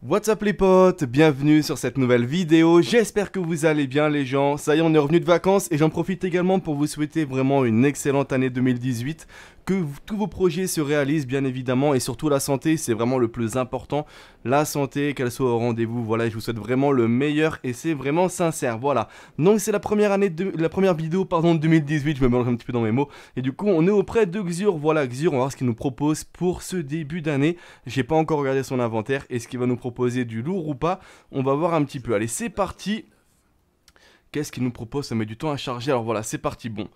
What's up les potes, bienvenue sur cette nouvelle vidéo, j'espère que vous allez bien les gens, ça y est on est revenu de vacances et j'en profite également pour vous souhaiter vraiment une excellente année 2018, que tous vos projets se réalisent bien évidemment et surtout la santé, c'est vraiment le plus important. La santé, qu'elle soit au rendez-vous, voilà, je vous souhaite vraiment le meilleur et c'est vraiment sincère, voilà. Donc c'est la première année, de, la première vidéo pardon de 2018, je me mélange un petit peu dans mes mots. Et du coup on est auprès de Xur, voilà Xur, on va voir ce qu'il nous propose pour ce début d'année. J'ai pas encore regardé son inventaire, et ce qu'il va nous proposer du lourd ou pas On va voir un petit peu, allez c'est parti Qu'est-ce qu'il nous propose Ça met du temps à charger. Alors voilà, c'est parti. Bon,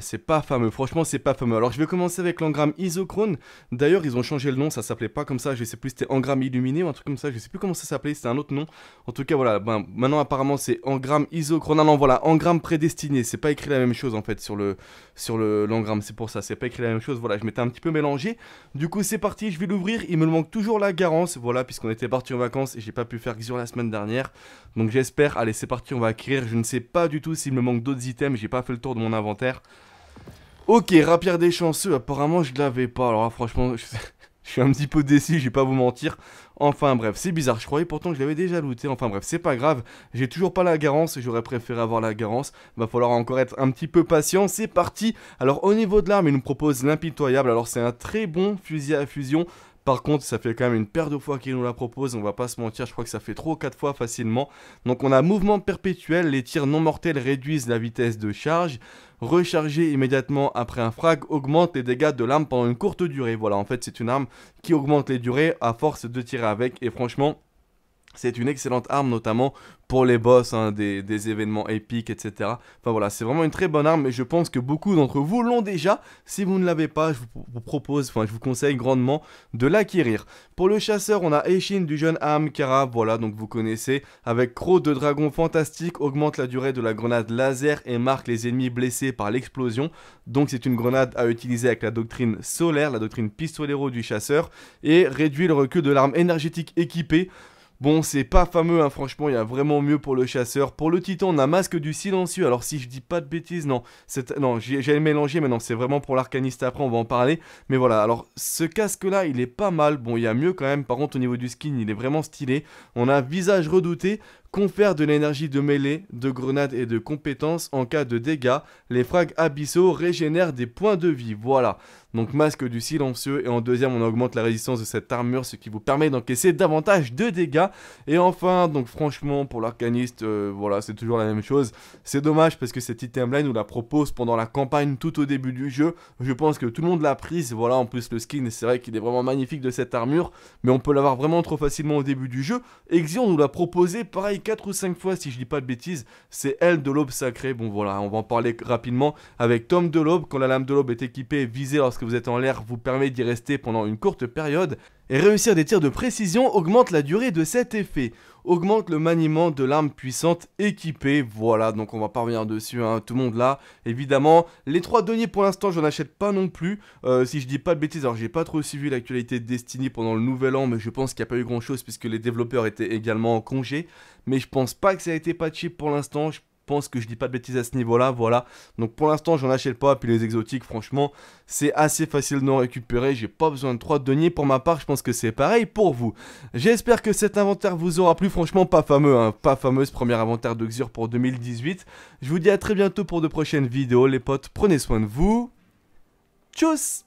c'est pas fameux. Franchement, c'est pas fameux. Alors je vais commencer avec l'engramme isochrone. D'ailleurs, ils ont changé le nom. Ça s'appelait pas comme ça. Je sais plus. C'était engramme illuminé ou un truc comme ça. Je sais plus comment ça s'appelait. C'était un autre nom. En tout cas, voilà. Ben, maintenant, apparemment, c'est engramme isochrone. Ah non, voilà, engramme prédestiné. C'est pas écrit la même chose en fait sur le sur le l'engramme. C'est pour ça. C'est pas écrit la même chose. Voilà, je m'étais un petit peu mélangé. Du coup, c'est parti. Je vais l'ouvrir. Il me manque toujours la garance. Voilà, puisqu'on était parti en vacances et j'ai pas pu faire Xur la semaine dernière. Donc j'espère. Allez, c'est parti. On va acquérir ne sais pas du tout s'il me manque d'autres items, j'ai pas fait le tour de mon inventaire. Ok, rapier des chanceux, apparemment je l'avais pas, alors ah, franchement, je... suis un petit peu déçu, je vais pas vous mentir. Enfin bref, c'est bizarre, je croyais pourtant que je l'avais déjà looté, enfin bref, c'est pas grave, j'ai toujours pas la garance, j'aurais préféré avoir la garance, va falloir encore être un petit peu patient, c'est parti Alors au niveau de l'arme, il nous propose l'impitoyable, alors c'est un très bon fusil à fusion, par contre, ça fait quand même une paire de fois qu'il nous la propose, on va pas se mentir, je crois que ça fait 3 ou 4 fois facilement. Donc on a mouvement perpétuel, les tirs non mortels réduisent la vitesse de charge, recharger immédiatement après un frag augmente les dégâts de l'arme pendant une courte durée. Voilà, en fait c'est une arme qui augmente les durées à force de tirer avec et franchement... C'est une excellente arme, notamment pour les boss hein, des, événements épiques, etc. Enfin voilà, c'est vraiment une très bonne arme et je pense que beaucoup d'entre vous l'ont déjà. Si vous ne l'avez pas, je vous propose, enfin je vous conseille grandement de l'acquérir. Pour le chasseur, on a Eishin du jeune Amkara, voilà, donc vous connaissez. Avec Croc de dragon fantastique, augmente la durée de la grenade laser et marque les ennemis blessés par l'explosion. Donc c'est une grenade à utiliser avec la doctrine solaire, la doctrine pistolero du chasseur, et réduit le recul de l'arme énergétique équipée. Bon, c'est pas fameux, hein. franchement, il y a vraiment mieux pour le chasseur. Pour le titan, on a masque du silencieux. Alors, si je dis pas de bêtises, non, non j'allais mélanger, mais non, c'est vraiment pour l'arcaniste après, on va en parler. Mais voilà, alors, ce casque-là, il est pas mal. Bon, il y a mieux quand même. Par contre, au niveau du skin, il est vraiment stylé. On a visage redouté confère de l'énergie de mêlée, de grenades et de compétences en cas de dégâts. Les frags abyssaux régénèrent des points de vie. Voilà. Donc masque du silencieux et en deuxième on augmente la résistance de cette armure ce qui vous permet d'encaisser davantage de dégâts. Et enfin donc franchement pour l'arcaniste euh, voilà c'est toujours la même chose. C'est dommage parce que cet item là nous la propose pendant la campagne tout au début du jeu. Je pense que tout le monde l'a prise. Voilà en plus le skin c'est vrai qu'il est vraiment magnifique de cette armure mais on peut l'avoir vraiment trop facilement au début du jeu. Exion nous l'a proposé pareil 4 ou 5 fois si je dis pas de bêtises, c'est elle de l'aube sacrée. Bon voilà, on va en parler rapidement avec Tom de l'aube. Quand la lame de l'aube est équipée et visée lorsque vous êtes en l'air, vous permet d'y rester pendant une courte période. Et réussir des tirs de précision augmente la durée de cet effet, augmente le maniement de l'arme puissante équipée, voilà, donc on va pas revenir dessus, hein, tout le monde là, évidemment. Les trois deniers pour l'instant, j'en achète pas non plus, euh, si je dis pas de bêtises, alors j'ai pas trop suivi l'actualité de Destiny pendant le nouvel an, mais je pense qu'il n'y a pas eu grand chose puisque les développeurs étaient également en congé, mais je pense pas que ça a été patché pour l'instant, je pense que je dis pas de bêtises à ce niveau-là, voilà. Donc pour l'instant, j'en achète pas, puis les exotiques, franchement, c'est assez facile d'en récupérer, j'ai pas besoin de 3 deniers pour ma part, je pense que c'est pareil pour vous. J'espère que cet inventaire vous aura plu, franchement, pas fameux, hein, pas ce premier inventaire de Xur pour 2018. Je vous dis à très bientôt pour de prochaines vidéos, les potes, prenez soin de vous. Tchuss